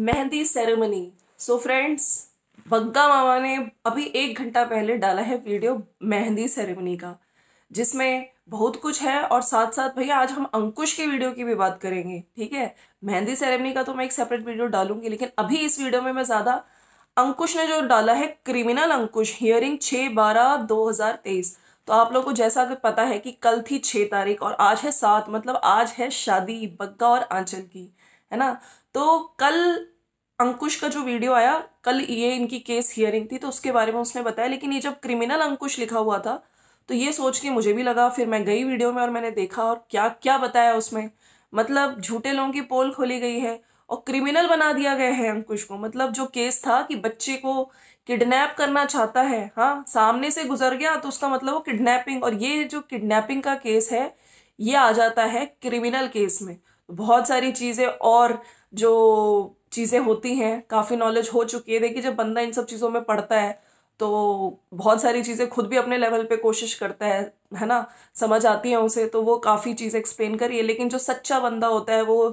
Mehndi ceremony so friends Bagga मामा ने अभी एक घंटा पहले डाला है वीडियो मेहंदी सेरेमनी का जिसमें बहुत कुछ है और साथ साथ भैया आज हम अंकुश के वीडियो की भी बात करेंगे ठीक है मेहंदी सेरेमनी का तो मैं एक सेपरेट वीडियो डालूंगी लेकिन अभी इस वीडियो में मैं ज़्यादा अंकुश ने जो डाला है क्रिमिनल अंकुश हियरिंग छः बारह दो हज़ार तेईस तो आप लोग को जैसा कि पता है कि कल थी छः तारीख और आज है सात मतलब आज है शादी बग्गा और आंचल की है ना तो कल अंकुश का जो वीडियो आया कल ये इनकी केस हियरिंग थी तो उसके बारे में उसने बताया लेकिन ये जब क्रिमिनल अंकुश लिखा हुआ था तो ये सोच के मुझे भी लगा फिर मैं गई वीडियो में और मैंने देखा और क्या क्या बताया उसमें मतलब झूठे लोगों की पोल खोली गई है और क्रिमिनल बना दिया गया है अंकुश को मतलब जो केस था कि बच्चे को किडनैप करना चाहता है हाँ सामने से गुजर गया तो उसका मतलब वो किडनैपिंग और ये जो किडनैपिंग का केस है ये आ जाता है क्रिमिनल केस में बहुत सारी चीज़ें और जो चीज़ें होती हैं काफ़ी नॉलेज हो चुकी है देखिए जब बंदा इन सब चीज़ों में पढ़ता है तो बहुत सारी चीज़ें खुद भी अपने लेवल पे कोशिश करता है है ना समझ आती है उसे तो वो काफ़ी चीजें एक्सप्लेन करिए लेकिन जो सच्चा बंदा होता है वो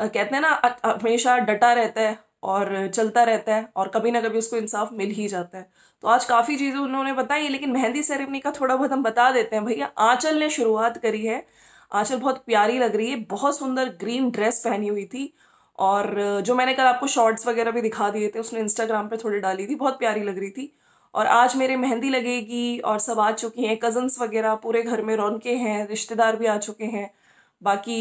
कहते हैं ना हमेशा डटा रहता है और चलता रहता है और कभी ना कभी उसको इंसाफ मिल ही जाता है तो आज काफ़ी चीज़ें उन्होंने बताई लेकिन मेहंदी सेरेमनी का थोड़ा बहुत हम बता देते हैं भैया आंचल ने शुरुआत करी है आंचल बहुत प्यारी लग रही है बहुत सुंदर ग्रीन ड्रेस पहनी हुई थी और जो मैंने कल आपको शॉर्ट्स वगैरह भी दिखा दिए थे उसने इंस्टाग्राम पे थोड़ी डाली थी बहुत प्यारी लग रही थी और आज मेरे मेहंदी लगेगी और सब आ चुकी हैं कज़न्स वगैरह पूरे घर में रौनके हैं रिश्तेदार भी आ चुके हैं बाकी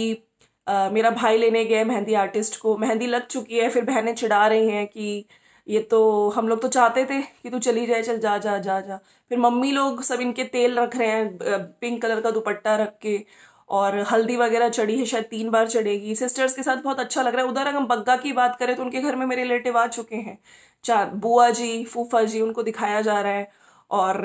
आ, मेरा भाई लेने गए मेहंदी आर्टिस्ट को मेहंदी लग चुकी है फिर बहनें चिढ़ा रही हैं कि ये तो हम लोग तो चाहते थे कि तू चली जाए चल जा जा जा जा फिर मम्मी लोग सब इनके तेल रख रहे हैं पिंक कलर का दुपट्टा रख के और हल्दी वगैरह चढ़ी है शायद तीन बार चढ़ेगी सिस्टर्स के साथ बहुत अच्छा लग रहा है उधर अगर हम बग्गा की बात करें तो उनके घर में मेरे रिलेटिव आ चुके हैं चार बुआ जी फूफा जी उनको दिखाया जा रहा है और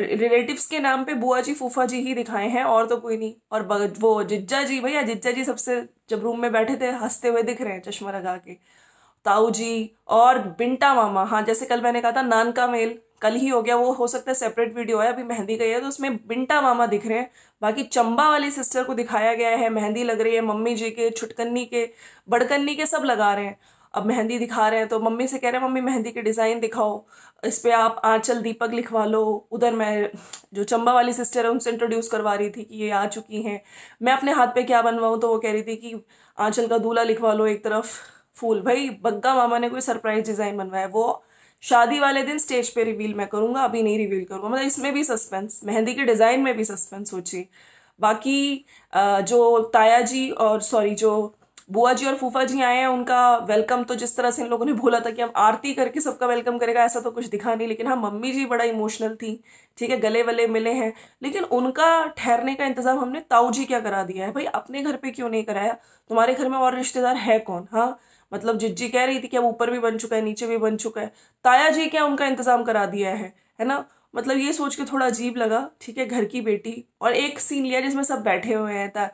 रिलेटिव्स के नाम पे बुआ जी फूफा जी ही दिखाए हैं और तो कोई नहीं और वो जिज्जा जी भैया जिज्जा जी सबसे जब रूम में बैठे थे हंसते हुए दिख रहे हैं चश्मा लगा के ताऊ जी और बिंटा मामा हाँ जैसे कल मैंने कहा था नान का मेल कल ही हो गया वो हो सकता है सेपरेट वीडियो है अभी मेहंदी का ही है तो उसमें बिंटा मामा दिख रहे हैं बाकी चंबा वाली सिस्टर को दिखाया गया है मेहंदी लग रही है मम्मी जी के छुटकन्नी के बड़कन्नी के सब लगा रहे हैं अब मेहंदी दिखा रहे हैं तो मम्मी से कह रहे हैं मम्मी मेहंदी के डिज़ाइन दिखाओ इस पर आप आंचल दीपक लिखवा लो उधर मैं जो चंबा वाली सिस्टर है उनसे इंट्रोड्यूस करवा रही थी कि ये आ चुकी हैं मैं अपने हाथ पे क्या बनवाऊँ तो वो कह रही थी कि आंचल का दूल्हा लिखवा लो एक तरफ फूल भाई बग्गा मामा ने कोई सरप्राइज डिज़ाइन बनवाया वो शादी वाले दिन स्टेज पे रिवील मैं करूँगा अभी नहीं रिवील करूँगा मतलब इसमें भी सस्पेंस मेहंदी के डिज़ाइन में भी सस्पेंस सोचिए बाकी जो ताया जी और सॉरी जो बुआ जी और फूफा जी आए हैं उनका वेलकम तो जिस तरह से इन लोगों ने बोला था कि हम आरती करके सबका वेलकम करेगा ऐसा तो कुछ दिखा नहीं लेकिन हाँ मम्मी जी बड़ा इमोशनल थी ठीक है गले वले मिले हैं लेकिन उनका ठहरने का इंतज़ाम हमने ताऊ जी क्या करा दिया है भाई अपने घर पे क्यों नहीं कराया तुम्हारे घर में और रिश्तेदार है कौन हाँ मतलब जिज्जी कह रही थी कि अब ऊपर भी बन चुका है नीचे भी बन चुका है ताया जी क्या उनका इंतज़ाम करा दिया है है ना मतलब ये सोच के थोड़ा अजीब लगा ठीक है घर की बेटी और एक सीन लिया जिसमें सब बैठे हुए हैं ता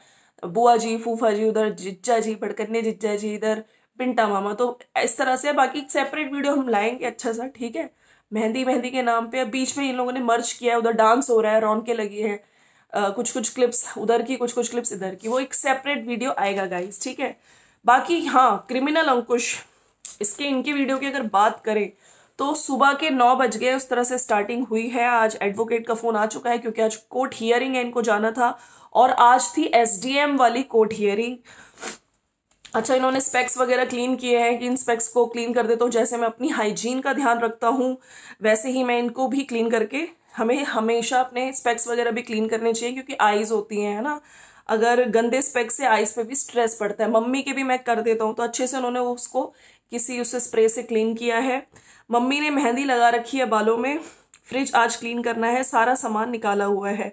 बुआ जी फूफा जी उधर जिज्जा जी भड़कन्ने जिज्जा जी इधर पिंटा मामा तो इस तरह से बाकी सेपरेट वीडियो हम लाएंगे अच्छा सा ठीक है मेहंदी मेहंदी के नाम पे बीच में इन लोगों ने मर्ज किया है उधर डांस हो रहा है रौनके लगी है कुछ कुछ क्लिप्स उधर की कुछ कुछ क्लिप्स इधर की वो एक सेपरेट वीडियो आएगा गाइज ठीक है बाकी हाँ क्रिमिनल अंकुश इसके इनके वीडियो की अगर बात करें तो सुबह के नौ बज गए उस तरह से स्टार्टिंग हुई है आज एडवोकेट का फ़ोन आ चुका है क्योंकि आज कोर्ट हियरिंग है इनको जाना था और आज थी एसडीएम वाली कोर्ट हियरिंग अच्छा इन्होंने स्पेक्स वगैरह क्लीन किए हैं कि इन स्पेक्स को क्लीन कर देता हूँ जैसे मैं अपनी हाइजीन का ध्यान रखता हूँ वैसे ही मैं इनको भी क्लीन करके हमें हमेशा अपने स्पेक्स वगैरह भी क्लीन करने चाहिए क्योंकि आईज होती हैं है ना अगर गंदे स्पेक से आइस पे भी स्ट्रेस पड़ता है मम्मी के भी मैं कर देता हूँ तो अच्छे से उन्होंने उसको किसी उस स्प्रे से क्लीन किया है मम्मी ने मेहंदी लगा रखी है बालों में फ्रिज आज क्लीन करना है सारा सामान निकाला हुआ है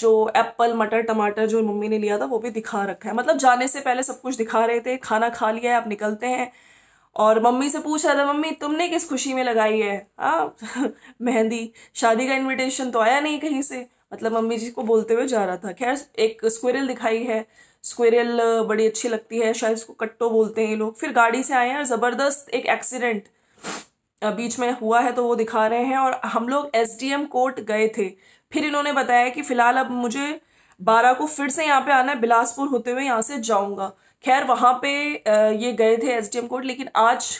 जो एप्पल मटर टमाटर जो मम्मी ने लिया था वो भी दिखा रखा है मतलब जाने से पहले सब कुछ दिखा रहे थे खाना खा लिया है आप निकलते हैं और मम्मी से पूछ रहा था मम्मी तुमने किस खुशी में लगाई है हाँ मेहंदी शादी का इनविटेशन तो आया नहीं कहीं से मतलब मम्मी जी को बोलते हुए जा रहा था खैर एक स्क्वेरल दिखाई है स्क्वेरल बड़ी अच्छी लगती है शायद उसको कट्टो बोलते हैं ये लोग फिर गाड़ी से आए हैं और ज़बरदस्त एक एक्सीडेंट बीच में हुआ है तो वो दिखा रहे हैं और हम लोग एस कोर्ट गए थे फिर इन्होंने बताया कि फ़िलहाल अब मुझे बारह को फिर से यहाँ पे आना है बिलासपुर होते हुए यहाँ से जाऊँगा खैर वहाँ पे ये गए थे एस कोर्ट लेकिन आज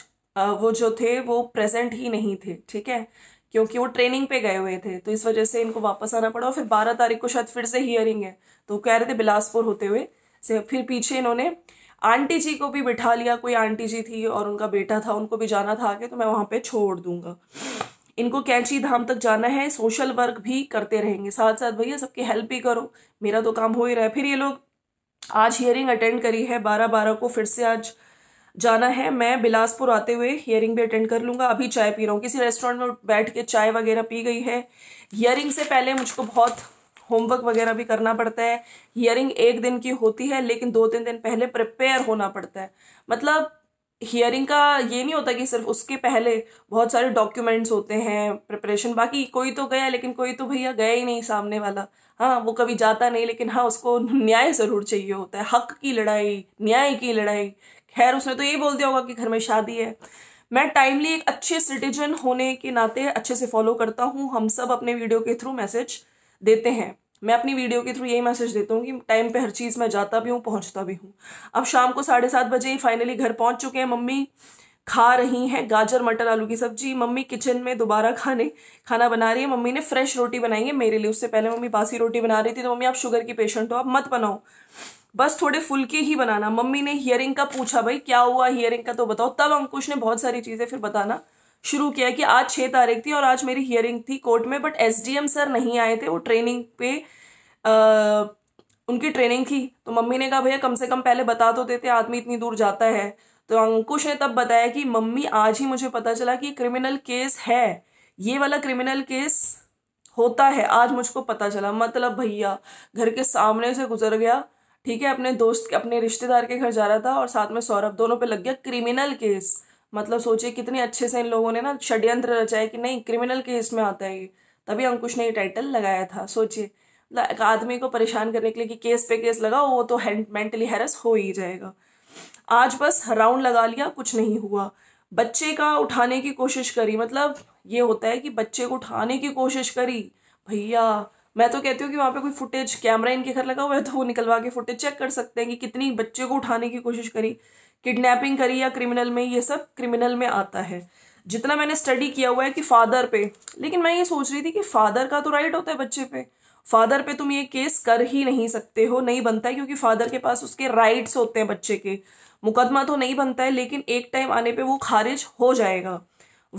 वो जो थे वो प्रेजेंट ही नहीं थे ठीक है क्योंकि वो ट्रेनिंग पे गए हुए थे तो इस वजह से इनको वापस आना पड़ा और फिर बारह तारीख को शायद फिर से हियरिंग है तो कह रहे थे बिलासपुर होते हुए से फिर पीछे इन्होंने आंटी जी को भी बिठा लिया कोई आंटी जी थी और उनका बेटा था उनको भी जाना था आगे तो मैं वहाँ पे छोड़ दूंगा इनको कैंची धाम तक जाना है सोशल वर्क भी करते रहेंगे साथ साथ भैया सबकी हेल्प भी करो मेरा तो काम हो ही रहा है फिर ये लोग आज हियरिंग अटेंड करी है बारह बारह को फिर से आज जाना है मैं बिलासपुर आते हुए हियरिंग भी अटेंड कर लूँगा अभी चाय पी रहा हूँ किसी रेस्टोरेंट में बैठ के चाय वगैरह पी गई है हियरिंग से पहले मुझको बहुत होमवर्क वगैरह भी करना पड़ता है हियरिंग एक दिन की होती है लेकिन दो तीन दिन पहले प्रिपेयर होना पड़ता है मतलब हियरिंग का ये नहीं होता कि सिर्फ उसके पहले बहुत सारे डॉक्यूमेंट्स होते हैं प्रिपरेशन बाकी कोई तो गया लेकिन कोई तो भैया गया ही नहीं सामने वाला हाँ वो कभी जाता नहीं लेकिन हाँ उसको न्याय ज़रूर चाहिए होता है हक की लड़ाई न्याय की लड़ाई खैर उसने तो यही बोल दिया होगा कि घर में शादी है मैं टाइमली एक अच्छे सिटीजन होने के नाते अच्छे से फॉलो करता हूँ हम सब अपने वीडियो के थ्रू मैसेज देते हैं मैं अपनी वीडियो के थ्रू यही मैसेज देता हूँ कि टाइम पे हर चीज़ मैं जाता भी हूँ पहुँचता भी हूँ अब शाम को साढ़े सात बजे ही फाइनली घर पहुँच चुके हैं मम्मी खा रही हैं गाजर मटर आलू की सब्जी मम्मी किचन में दोबारा खाने खाना बना रही है मम्मी ने फ्रेश रोटी बनाई है मेरे लिए उससे पहले मम्मी बासी रोटी बना रही थी तो मम्मी आप शुगर की पेशेंट हो आप मत बनाओ बस थोड़े फुलके ही बनाना मम्मी ने हियरिंग का पूछा भाई क्या हुआ हियरिंग का तो बताओ तब अंकुश ने बहुत सारी चीज़ें फिर बताना शुरू किया कि आज छः तारीख थी और आज मेरी हियरिंग थी कोर्ट में बट एस सर नहीं आए थे वो ट्रेनिंग पे आ, उनकी ट्रेनिंग थी तो मम्मी ने कहा भैया कम से कम पहले बता तो देते आदमी इतनी दूर जाता है तो अंकुश ने तब बताया कि मम्मी आज ही मुझे पता चला कि क्रिमिनल केस है ये वाला क्रिमिनल केस होता है आज मुझको पता चला मतलब भैया घर के सामने से गुजर गया ठीक है अपने दोस्त अपने रिश्तेदार के घर जा रहा था और साथ में सौरभ दोनों पे लग गया क्रिमिनल केस मतलब सोचिए कितने अच्छे से इन लोगों ने ना षड्यंत्र रचाया कि नहीं क्रिमिनल केस में आता है ये तभी अंकुश ने ये टाइटल लगाया था सोचिए मतलब एक आदमी को परेशान करने के लिए कि केस पे केस लगाओ वो तो मेंटली हैरस हो ही जाएगा आज बस राउंड लगा लिया कुछ नहीं हुआ बच्चे का उठाने की कोशिश करी मतलब ये होता है कि बच्चे को उठाने की कोशिश करी भैया मैं तो कहती हूँ कि वहाँ पे कोई फुटेज कैमरा इनके घर लगा हुआ है तो वो निकलवा के फुटेज चेक कर सकते हैं कि कितनी बच्चे को उठाने की कोशिश करी किडनैपिंग करी या क्रिमिनल में ये सब क्रिमिनल में आता है जितना मैंने स्टडी किया हुआ है कि फादर पे लेकिन मैं ये सोच रही थी कि फादर का तो राइट होता है बच्चे पे फादर पे तुम ये केस कर ही नहीं सकते हो नहीं बनता है क्योंकि फादर के पास उसके राइट्स होते हैं बच्चे के मुकदमा तो नहीं बनता है लेकिन एक टाइम आने पे वो खारिज हो जाएगा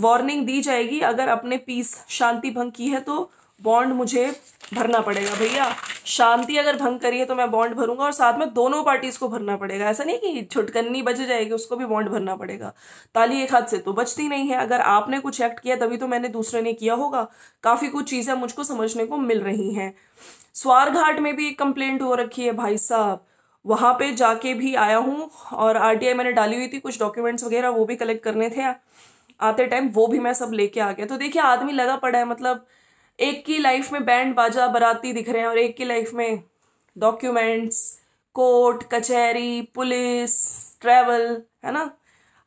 वार्निंग दी जाएगी अगर अपने पीस शांति भंग की है तो बॉन्ड मुझे भरना पड़ेगा भैया शांति अगर भंग करिए तो मैं बॉन्ड भरूंगा और साथ में दोनों पार्टीज को भरना पड़ेगा ऐसा नहीं कि छुटकन्नी बच जाएगी उसको भी बॉन्ड भरना पड़ेगा ताली एक हाथ से तो बचती नहीं है अगर आपने कुछ एक्ट किया तभी तो मैंने दूसरे ने किया होगा काफ़ी कुछ चीज़ें मुझको समझने को मिल रही हैं घाट में भी एक कंप्लेंट हो रखी है भाई साहब वहां पे जाके भी आया हूँ और आर मैंने डाली हुई थी कुछ डॉक्यूमेंट्स वगैरह वो भी कलेक्ट करने थे आते टाइम वो भी मैं सब लेके आ गया तो देखिए आदमी लगा पड़ा है मतलब एक की लाइफ में बैंड बाजा बाराती दिख रहे हैं और एक की लाइफ में डॉक्यूमेंट्स कोर्ट कचहरी पुलिस ट्रैवल है ना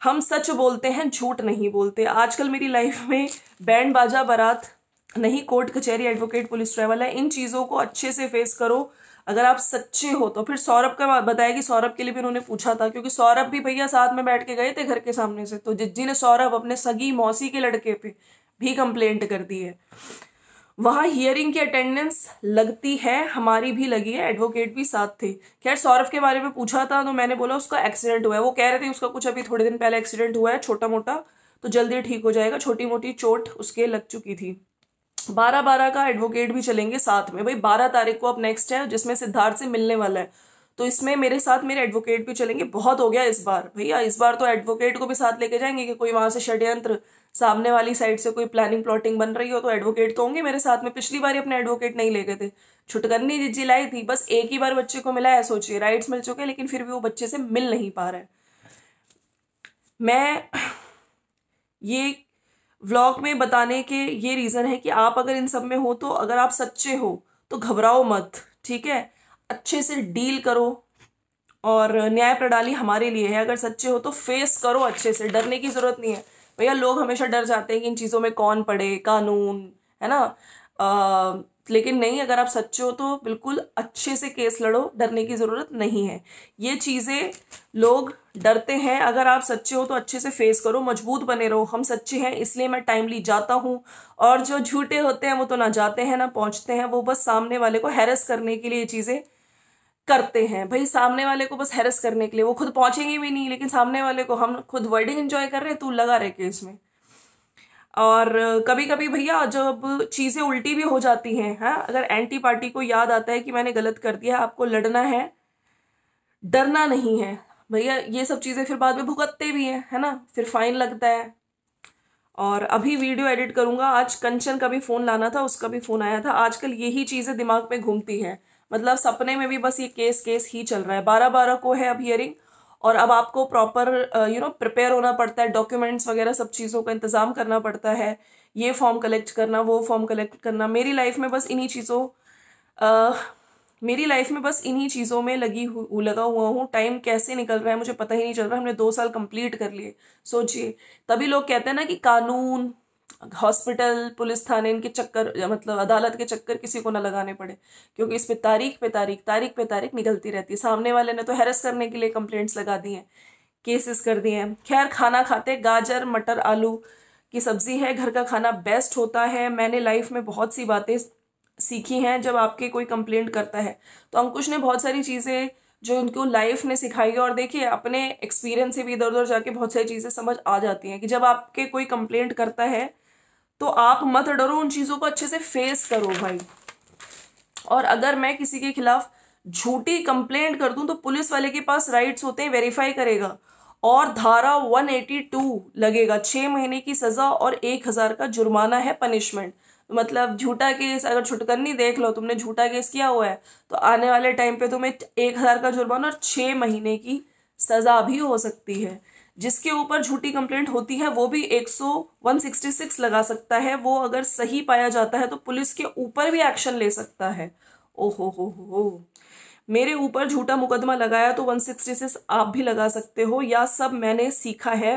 हम सच बोलते हैं झूठ नहीं बोलते आजकल मेरी लाइफ में बैंड बाजा बारात नहीं कोर्ट कचहरी एडवोकेट पुलिस ट्रैवल है इन चीज़ों को अच्छे से फेस करो अगर आप सच्चे हो तो फिर सौरभ का बताया कि सौरभ के लिए भी उन्होंने पूछा था क्योंकि सौरभ भी भैया साथ में बैठ के गए थे घर के सामने से तो जिज्जी ने सौरभ अपने सगी मौसी के लड़के पे भी कंप्लेंट कर दी है वहाँ हियरिंग की अटेंडेंस लगती है हमारी भी लगी है एडवोकेट भी साथ थे खैर सौरभ के बारे में पूछा था तो मैंने बोला उसका एक्सीडेंट हुआ है वो कह रहे थे उसका कुछ अभी थोड़े दिन पहले एक्सीडेंट हुआ है छोटा मोटा तो जल्दी ठीक हो जाएगा छोटी मोटी चोट उसके लग चुकी थी बारह बारह का एडवोकेट भी चलेंगे साथ में भाई बारह तारीख को अब नेक्स्ट है जिसमें सिद्धार्थ से मिलने वाला है तो इसमें मेरे साथ मेरे एडवोकेट भी चलेंगे बहुत हो गया इस बार भैया इस बार तो एडवोकेट को भी साथ लेके जाएंगे कि कोई वहां से षड्यंत्र सामने वाली साइड से कोई प्लानिंग प्लॉटिंग बन रही हो तो एडवोकेट तो होंगे मेरे साथ में पिछली बार अपने एडवोकेट नहीं ले गए थे छुटकनी जिलाई थी बस एक ही बार बच्चे को मिला है सोचिए राइट्स मिल चुके हैं लेकिन फिर भी वो बच्चे से मिल नहीं पा रहे मैं ये व्लॉग में बताने के ये रीज़न है कि आप अगर इन सब में हो तो अगर आप सच्चे हो तो घबराओ मत ठीक है अच्छे से डील करो और न्याय प्रणाली हमारे लिए है अगर सच्चे हो तो फेस करो अच्छे से डरने की ज़रूरत नहीं है भैया लोग हमेशा डर जाते हैं कि इन चीज़ों में कौन पड़े कानून है ना आ, लेकिन नहीं अगर आप सच्चे हो तो बिल्कुल अच्छे से केस लड़ो डरने की ज़रूरत नहीं है ये चीज़ें लोग डरते हैं अगर आप सच्चे हो तो अच्छे से फेस करो मजबूत बने रहो हम सच्चे हैं इसलिए मैं टाइमली जाता हूँ और जो झूठे होते हैं वो तो ना जाते हैं ना पहुँचते हैं वो बस सामने वाले को हैरस करने के लिए ये चीज़ें करते हैं भाई सामने वाले को बस हैरस करने के लिए वो खुद पहुंचेंगे भी नहीं लेकिन सामने वाले को हम खुद वर्डिंग एंजॉय कर रहे हैं तू लगा रहे के इसमें और कभी कभी भैया जब चीज़ें उल्टी भी हो जाती हैं हाँ अगर एंटी पार्टी को याद आता है कि मैंने गलत कर दिया है आपको लड़ना है डरना नहीं है भैया ये सब चीज़ें फिर बाद में भुगतते भी हैं है ना फिर फाइन लगता है और अभी वीडियो एडिट करूँगा आज कंचन का भी फ़ोन लाना था उसका भी फ़ोन आया था आजकल यही चीज़ें दिमाग में घूमती हैं मतलब सपने में भी बस ये केस केस ही चल रहा है बारह बारह को है अब हियरिंग और अब आपको प्रॉपर यू नो प्रिपेयर होना पड़ता है डॉक्यूमेंट्स वगैरह सब चीज़ों का इंतज़ाम करना पड़ता है ये फॉर्म कलेक्ट करना वो फॉर्म कलेक्ट करना मेरी लाइफ में बस इन्हीं चीज़ों uh, मेरी लाइफ में बस इन्हीं चीज़ों में लगी हु, लगा हुआ हूँ टाइम कैसे निकल रहा है मुझे पता ही नहीं चल रहा हमने दो साल कंप्लीट कर लिए सोचिए तभी लोग कहते हैं ना कि कानून हॉस्पिटल पुलिस थाने इनके चक्कर मतलब अदालत के चक्कर किसी को ना लगाने पड़े क्योंकि इस पर तारीख पे तारीख तारीख पे तारीख निकलती रहती है सामने वाले ने तो हैरस करने के लिए कंप्लेंट्स लगा दी हैं केसेस कर दिए हैं खैर खाना खाते गाजर मटर आलू की सब्ज़ी है घर का खाना बेस्ट होता है मैंने लाइफ में बहुत सी बातें सीखी हैं जब आपके कोई कंप्लेंट करता है तो अंकुश ने बहुत सारी चीज़ें जो उनको लाइफ ने सिखाई है और देखिए अपने एक्सपीरियंस से भी इधर उधर जाके बहुत सारी चीज़ें समझ आ जाती हैं कि जब आपके कोई कंप्लेंट करता है तो आप मत डरो उन चीज़ों को अच्छे से फेस करो भाई और अगर मैं किसी के खिलाफ झूठी कंप्लेंट कर दूं तो पुलिस वाले के पास राइट्स होते हैं वेरीफाई करेगा और धारा 182 लगेगा छः महीने की सज़ा और एक हज़ार का जुर्माना है पनिशमेंट मतलब झूठा केस अगर छुटकन्नी देख लो तुमने झूठा केस किया हुआ है तो आने वाले टाइम पे तुम्हें एक हज़ार का जुर्माना और छः महीने की सज़ा भी हो सकती है जिसके ऊपर झूठी कंप्लेंट होती है वो भी 100 लगा सकता है वो अगर सही पाया जाता है तो पुलिस के ऊपर भी एक्शन ले सकता है ओहो हो हो हो मेरे ऊपर झूठा मुकदमा लगाया तो 166 आप भी लगा सकते हो या सब मैंने सीखा है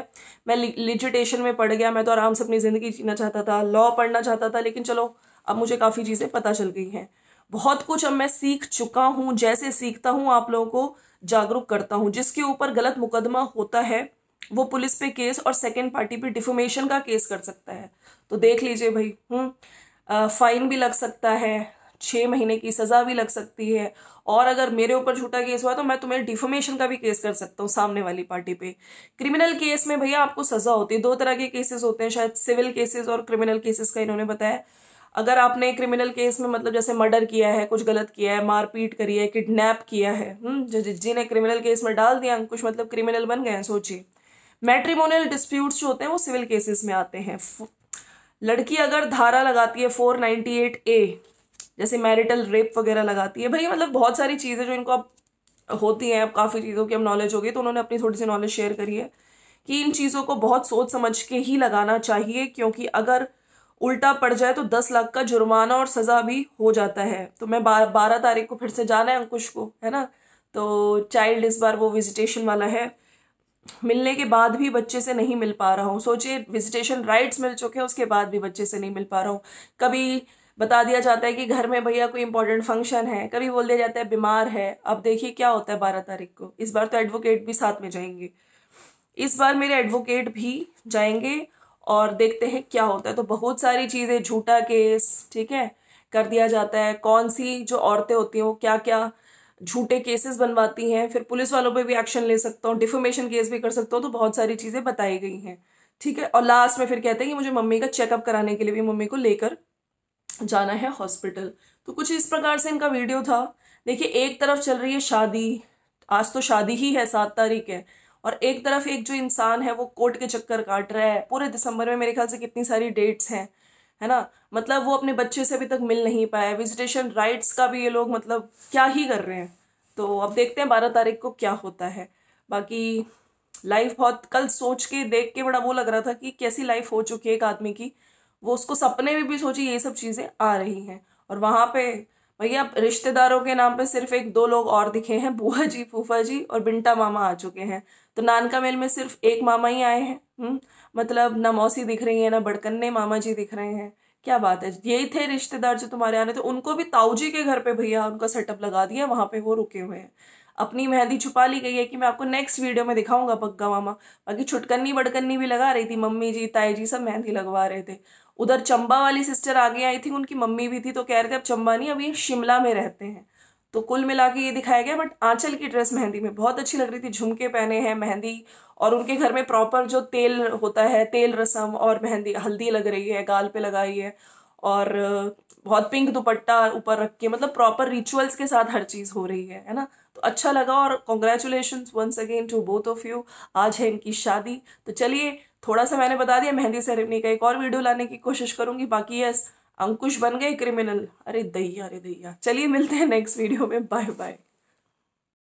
मैं लिजिटेशन में पढ़ गया मैं तो आराम से अपनी ज़िंदगी जीना चाहता था लॉ पढ़ना चाहता था लेकिन चलो अब मुझे काफ़ी चीज़ें पता चल गई हैं बहुत कुछ अब मैं सीख चुका हूँ जैसे सीखता हूँ आप लोगों को जागरूक करता हूँ जिसके ऊपर गलत मुकदमा होता है वो पुलिस पे केस और सेकेंड पार्टी पे डिफोमेशन का केस कर सकता है तो देख लीजिए भाई हम्म फाइन भी लग सकता है छः महीने की सज़ा भी लग सकती है और अगर मेरे ऊपर झूठा केस हुआ तो मैं तुम्हें डिफोमेशन का भी केस कर सकता हूँ सामने वाली पार्टी पे क्रिमिनल केस में भैया आपको सज़ा होती है दो तरह के केसेस होते हैं शायद सिविल केसेस और क्रिमिनल केसेस का इन्होंने बताया अगर आपने क्रिमिनल केस में मतलब जैसे मर्डर किया है कुछ गलत किया है मारपीट करी है किडनैप किया है हम्म, जिन्हें ने क्रिमिनल केस में डाल दिया अंकुश मतलब क्रिमिनल बन गए हैं सोचिए मैट्रीमोनियल डिस्प्यूट्स जो होते हैं वो सिविल केसेस में आते हैं लड़की अगर धारा लगाती है फोर नाइन्टी एट ए जैसे मैरिटल रेप वगैरह लगाती है भाई मतलब बहुत सारी चीज़ें जो इनको अब होती हैं अब काफ़ी चीज़ों की अब नॉलेज हो गई तो उन्होंने अपनी थोड़ी सी नॉलेज शेयर करी है कि इन चीज़ों को बहुत सोच समझ के ही लगाना चाहिए क्योंकि अगर उल्टा पड़ जाए तो दस लाख का जुर्माना और सज़ा भी हो जाता है तो मैं बारह तारीख को फिर से जाना है अंकुश को है ना तो चाइल्ड इस बार वो विजिटेशन वाला है मिलने के बाद भी बच्चे से नहीं मिल पा रहा हूँ सोचिए विजिटेशन राइट्स मिल चुके हैं उसके बाद भी बच्चे से नहीं मिल पा रहा हूँ कभी बता दिया जाता है कि घर में भैया कोई इंपॉर्टेंट फंक्शन है कभी बोल दिया जाता है बीमार है अब देखिए क्या होता है बारह तारीख को इस बार तो एडवोकेट भी साथ में जाएंगे इस बार मेरे एडवोकेट भी जाएंगे और देखते हैं क्या होता है तो बहुत सारी चीज़ें झूठा केस ठीक है कर दिया जाता है कौन सी जो औरतें होती हैं वो क्या क्या झूठे केसेस बनवाती हैं फिर पुलिस वालों पे भी एक्शन ले सकता हूँ डिफोमेशन केस भी कर सकता हूँ तो बहुत सारी चीज़ें बताई गई हैं ठीक है और लास्ट में फिर कहते हैं कि मुझे मम्मी का चेकअप कराने के लिए भी मम्मी को लेकर जाना है हॉस्पिटल तो कुछ इस प्रकार से इनका वीडियो था देखिए एक तरफ चल रही है शादी आज तो शादी ही है सात तारीख है और एक तरफ एक जो इंसान है वो कोर्ट के चक्कर काट रहा है पूरे दिसंबर में मेरे ख्याल से कितनी सारी डेट्स हैं है ना मतलब वो अपने बच्चे से अभी तक मिल नहीं पाए विजिटेशन राइट्स का भी ये लोग मतलब क्या ही कर रहे हैं तो अब देखते हैं बारह तारीख को क्या होता है बाकी लाइफ बहुत कल सोच के देख के बड़ा वो लग रहा था कि कैसी लाइफ हो चुकी है एक आदमी की वो उसको सपने में भी सोची ये सब चीज़ें आ रही हैं और वहाँ पे भैया रिश्तेदारों के नाम पे सिर्फ एक दो लोग और दिखे हैं बुआ जी फूफा जी और बिंटा मामा आ चुके हैं तो नानका मेल में सिर्फ एक मामा ही आए हैं हम्म? मतलब ना मौसी दिख रही है ना बड़कन्ने मामा जी दिख रहे हैं क्या बात है यही थे रिश्तेदार जो तुम्हारे आने थे उनको भी ताऊ जी के घर पे भैया उनका सेटअप लगा दिया वहाँ पे वो रुके हुए हैं अपनी मेहंदी छुपा ली गई है कि मैं आपको नेक्स्ट वीडियो में दिखाऊंगा पग्गा मामा बाकी छुटकन्नी बड़कन्नी भी लगा रही थी मम्मी जी ताई जी सब मेहंदी लगवा रहे थे उधर चंबा वाली सिस्टर आगे आई थी उनकी मम्मी भी थी तो कह रहे थे अब चंबा नहीं अभी शिमला में रहते हैं तो कुल मिला के ये दिखाया गया बट आंचल की ड्रेस मेहंदी में बहुत अच्छी लग रही थी झुमके पहने हैं मेहंदी और उनके घर में प्रॉपर जो तेल होता है तेल रसम और मेहंदी हल्दी लग रही है गाल पे लगाई है और बहुत पिंक दुपट्टा ऊपर रख के मतलब प्रॉपर रिचुअल्स के साथ हर चीज़ हो रही है है ना तो अच्छा लगा और congratulation once again to both of you आज है इनकी शादी तो चलिए थोड़ा सा मैंने बता दिया मेहंदी सेरेमनी का एक और वीडियो लाने की कोशिश करूँगी बाकी यस अंकुश बन गए क्रिमिनल अरे दैया अरे दैया चलिए मिलते हैं नेक्स्ट वीडियो में बाय बाय